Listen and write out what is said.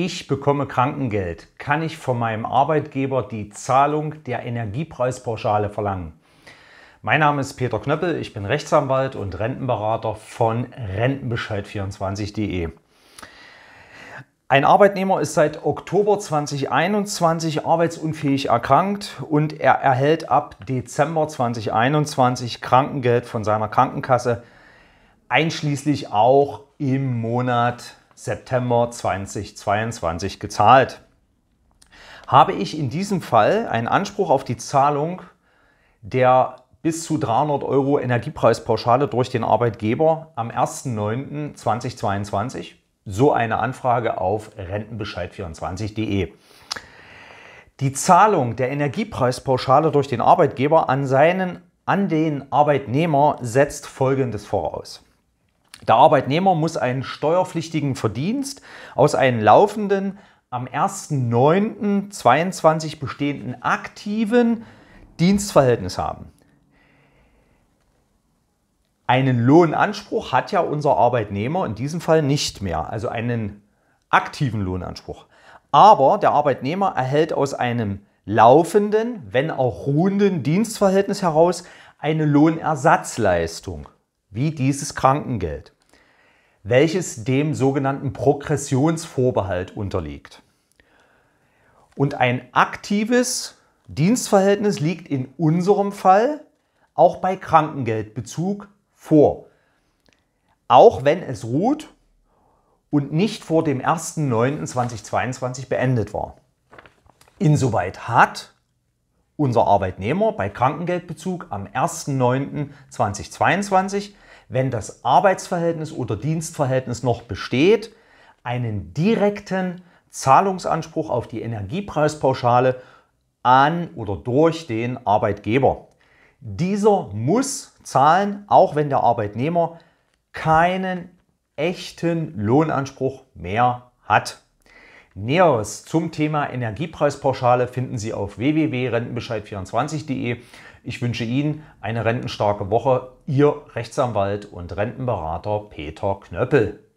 Ich bekomme Krankengeld. Kann ich von meinem Arbeitgeber die Zahlung der Energiepreispauschale verlangen? Mein Name ist Peter Knöppel, ich bin Rechtsanwalt und Rentenberater von Rentenbescheid24.de. Ein Arbeitnehmer ist seit Oktober 2021 arbeitsunfähig erkrankt und er erhält ab Dezember 2021 Krankengeld von seiner Krankenkasse, einschließlich auch im Monat September 2022 gezahlt. Habe ich in diesem Fall einen Anspruch auf die Zahlung der bis zu 300 Euro Energiepreispauschale durch den Arbeitgeber am 1.9.2022? So eine Anfrage auf rentenbescheid24.de. Die Zahlung der Energiepreispauschale durch den Arbeitgeber an seinen an den Arbeitnehmer setzt Folgendes voraus. Der Arbeitnehmer muss einen steuerpflichtigen Verdienst aus einem laufenden, am 1.9.22 bestehenden aktiven Dienstverhältnis haben. Einen Lohnanspruch hat ja unser Arbeitnehmer in diesem Fall nicht mehr, also einen aktiven Lohnanspruch. Aber der Arbeitnehmer erhält aus einem laufenden, wenn auch ruhenden Dienstverhältnis heraus eine Lohnersatzleistung wie dieses Krankengeld, welches dem sogenannten Progressionsvorbehalt unterliegt. Und ein aktives Dienstverhältnis liegt in unserem Fall auch bei Krankengeldbezug vor, auch wenn es ruht und nicht vor dem 1.9.2022 beendet war. Insoweit hat unser Arbeitnehmer bei Krankengeldbezug am 1.9.2022, wenn das Arbeitsverhältnis oder Dienstverhältnis noch besteht, einen direkten Zahlungsanspruch auf die Energiepreispauschale an oder durch den Arbeitgeber. Dieser muss zahlen, auch wenn der Arbeitnehmer keinen echten Lohnanspruch mehr hat. Näheres zum Thema Energiepreispauschale finden Sie auf www.rentenbescheid24.de. Ich wünsche Ihnen eine rentenstarke Woche. Ihr Rechtsanwalt und Rentenberater Peter Knöppel.